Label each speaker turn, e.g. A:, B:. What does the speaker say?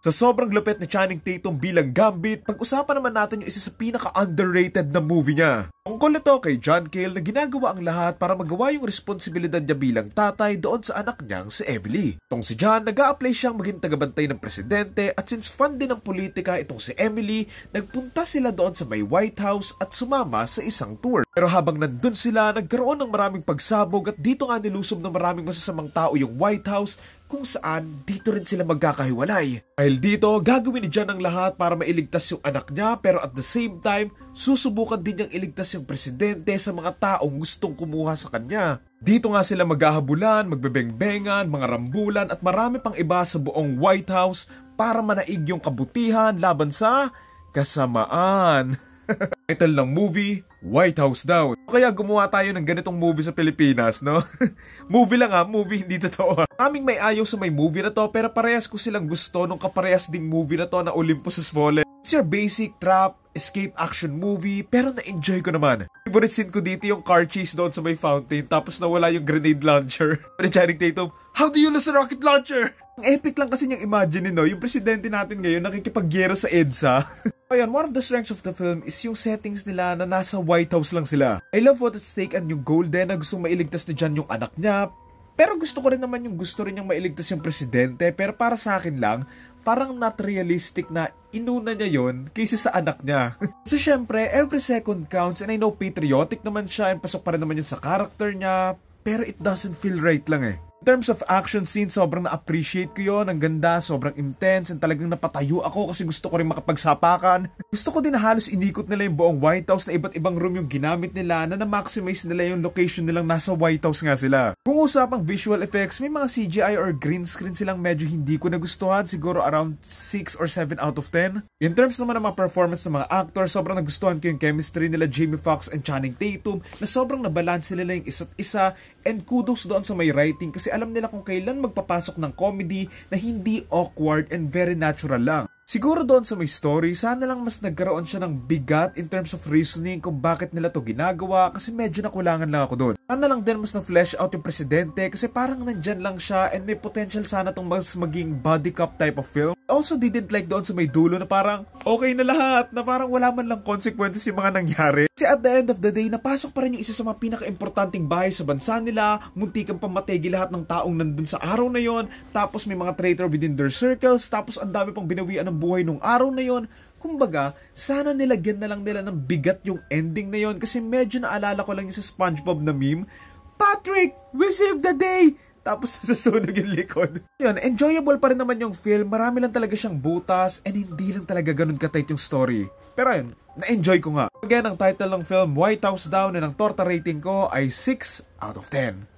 A: Sa sobrang lupet ni Channing Tatum bilang Gambit, pag-usapan naman natin yung isa sa pinaka-underrated na movie niya. Ang call kay John Kale na ginagawa ang lahat para magawa yung responsibilidad niya bilang tatay doon sa anak niyang si Emily. Tong si John, nag apply siyang maging tagabantay ng presidente at since fan din ng politika itong si Emily, nagpunta sila doon sa may White House at sumama sa isang tour. Pero habang nandun sila, nagkaroon ng maraming pagsabog at dito nga nilusob ng maraming masasamang tao yung White House kung saan dito rin sila magkakahiwalay. Dahil dito, gagawin ni John ang lahat para mailigtas yung anak niya pero at the same time, susubukan din niyang iligtas yung siyang presidente sa mga taong gustong kumuha sa kanya. Dito nga sila maghahabulan, magbebengbengan, mga rambulan at marami pang iba sa buong White House para manaig yung kabutihan laban sa kasamaan. Title ng movie, White House Down. Kaya gumawa tayo ng ganitong movie sa Pilipinas, no? movie lang ha, ah. movie hindi totoo. Kaming may ayaw sa may movie na to pero parehas ko silang gusto nung kaparehas ding movie na to na Olympus has Fallen. It's your basic trap, escape action movie, pero na-enjoy ko naman. Favorite scene ko dito yung car chase doon sa may fountain, tapos nawala yung grenade launcher. Pero Channing Tatum, how do you lose a rocket launcher? Ang epic lang kasi niyang imagine, no? Yung presidente natin ngayon nakikipaggera sa EDSA. Ayan, one of the strengths of the film is yung settings nila na nasa White House lang sila. I love what at stake and yung golden na gusto mailigtas na dyan yung anak niya, pero gusto ko rin naman yung gusto rin niyang mailigtas yung presidente. Pero para sa akin lang, parang not realistic na inuna niya yon kaysa sa anak niya. so syempre, every second counts and I know patriotic naman siya and pasok pa rin naman yun sa character niya, pero it doesn't feel right lang eh. In terms of action scene, sobrang na-appreciate ko yon Ang ganda, sobrang intense, and talagang napatayo ako kasi gusto ko rin makapagsapakan. gusto ko din na halos inikot nila yung buong White House na iba't ibang room yung ginamit nila na na-maximize nila yung location nilang nasa White House nga sila. Kung usapang visual effects, may mga CGI or green screen silang medyo hindi ko nagustuhan, siguro around 6 or 7 out of 10. In terms naman ng mga performance ng mga actor, sobrang nagustuhan ko yung chemistry nila Jamie Foxx and Channing Tatum na sobrang nabalanse nila yung isa't isa and kudos doon sa may writing kasi kasi alam nila kung kailan magpapasok ng comedy na hindi awkward and very natural lang. Siguro doon sa may story, sana lang mas nagkaroon siya ng bigat in terms of reasoning kung bakit nila to ginagawa kasi medyo nakulangan lang ako doon. Sana lang din mas na-flesh out yung presidente kasi parang nandyan lang siya and may potential sana tong mas maging body cop type of film. Also didn't like doon sa may dulo na parang okay na lahat, na parang wala man lang consequences yung mga nangyari. Kasi at the end of the day, napasok pa rin yung isa sa mga pinaka-importanting bahay sa bansa nila, muntikan pamategi lahat ng taong nandun sa araw na yon, tapos may mga traitor within their circles, tapos ang dami pang binawian ng buhay nung araw na yon. Kumbaga, sana nilagyan na lang nila ng bigat yung ending na yon kasi medyo naalala ko lang yung sa Spongebob na meme. Patrick, we saved the day! tapos nasusunog yung likod. Yun, enjoyable pa rin naman yung film, marami lang talaga siyang butas, and hindi lang talaga ganun katight yung story. Pero yun, na-enjoy ko nga. Again, ang title ng film, White House Down, and ang torta rating ko ay 6 out of 10.